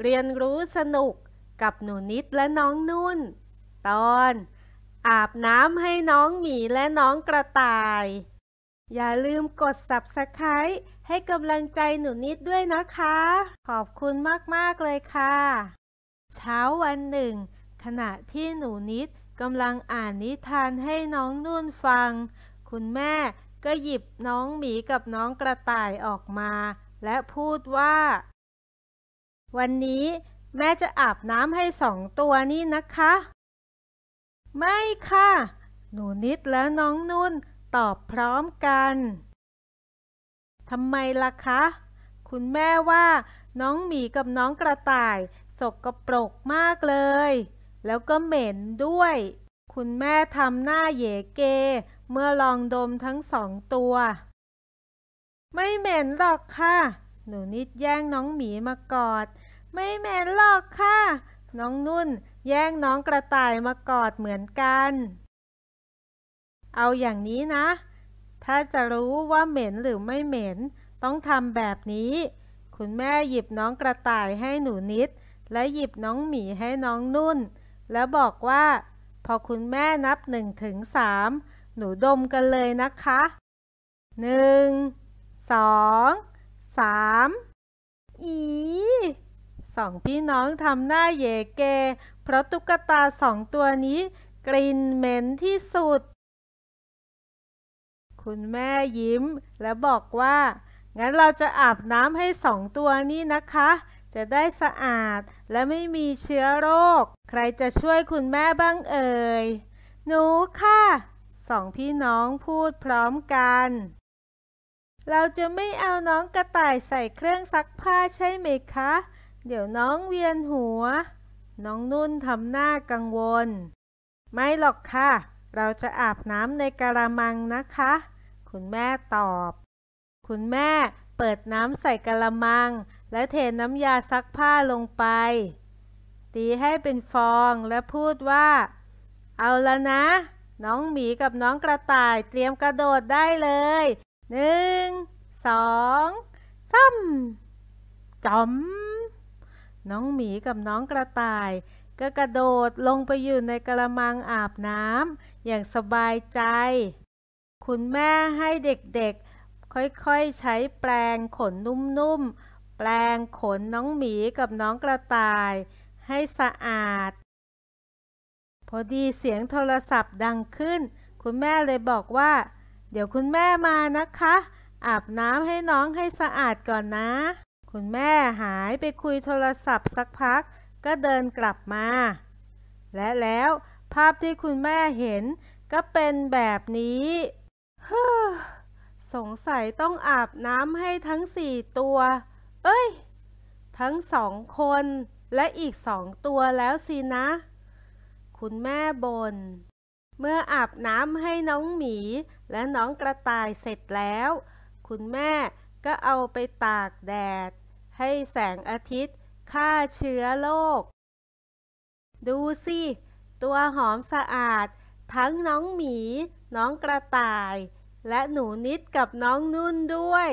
เรียนรู้สนุกกับหนูนิดและน้องนุ่น ตอน อาบน้ำให้น้องหมีและน้องกระต่าย อย่าลืมกด Subscribe ให้กำลังใจหนูนิดด้วยนะคะ ขอบคุณมากๆเลยค่ะ เช้าวันหนึ่ง ขณะที่หนูนิดกำลังอ่านนิทานให้น้องนุ่นฟัง คุณแม่ก็หยิบน้องหมีกับน้องกระต่ายออกมา และพูดว่าวันนี้แม่จะอาบน้ำให้สองตัวนี่นะคะ ไม่ค่ะ หนูนิดและน้องนุ่นตอบพร้อมกัน ทำไมล่ะคะ คุณแม่ว่าน้องหมีกับน้องกระต่าย สกปรกมากเลย แล้วก็เหม็นด้วย คุณแม่ทำหน้าเยเก เมื่อลองดมทั้งสองตัว ไม่เหม็นหรอกค่ะ หนูนิดแย่งน้องหมีมากอดไม่เหม็นหรอกค่ะ น้องนุ่นแย่งน้องกระต่ายมากอดเหมือนกัน เอาอย่างนี้นะ ถ้าจะรู้ว่าเหม็นหรือไม่เหม็น ต้องทำแบบนี้ คุณแม่หยิบน้องกระต่ายให้หนูนิด และหยิบน้องหมีให้น้องนุ่นแล้วบอกว่า พอคุณแม่นับหนึ่งถึงสาม หนูดมกันเลยนะคะ หนึ่ง สองสามอีสองพี่น้องทำหน้าเยเก เพราะตุ๊กตาสองตัวนี้กลิ่นเหม็นที่สุด คุณแม่ยิ้มและบอกว่า งั้นเราจะอาบน้ำให้สองตัวนี้นะคะ จะได้สะอาดและไม่มีเชื้อโรค ใครจะช่วยคุณแม่บ้างเอ่ย หนูค่ะ สองพี่น้องพูดพร้อมกัน เราจะไม่เอาน้องกระต่ายใส่เครื่องซักผ้าใช่ไหมคะเดี๋ยวน้องเวียนหัว น้องนุ่นทำหน้ากังวล ไม่หรอกค่ะ เราจะอาบน้ำในกระมังนะคะ คุณแม่ตอบ คุณแม่เปิดน้ำใส่กระมัง และเทน้ำยาซักผ้าลงไป ตีให้เป็นฟองและพูดว่า เอาละนะ น้องหมีกับน้องกระต่ายเตรียมกระโดดได้เลย หนึ่งสองซ้ำจอมน้องหมีกับน้องกระต่าย ก็กระโดดลงไปอยู่ในกระมังอาบน้ำอย่างสบายใจ คุณแม่ให้เด็กๆ ค่อยๆใช้แปรงขนนุ่มๆแปรงขนน้องหมีกับน้องกระต่ายให้สะอาด พอดีเสียงโทรศัพท์ดังขึ้น คุณแม่เลยบอกว่า เดี๋ยวคุณแม่มานะคะ อาบน้ำให้น้องให้สะอาดก่อนนะคุณแม่หายไปคุยโทรศัพท์สักพักก็เดินกลับมา และแล้วภาพที่คุณแม่เห็นก็เป็นแบบนี้ฮ้สงสัยต้องอาบน้ำให้ทั้งสี่ตัว เอ้ย ทั้งสองคนและอีกสองตัวแล้วสินะ คุณแม่บน่นเมื่ออาบน้ำให้น้องหมีและน้องกระต่ายเสร็จแล้ว คุณแม่ก็เอาไปตากแดดให้แสงอาทิตย์ฆ่าเชื้อโรคดูสิ ตัวหอมสะอาด ทั้งน้องหมี น้องกระต่าย และหนูนิดกับน้องนุ่นด้วย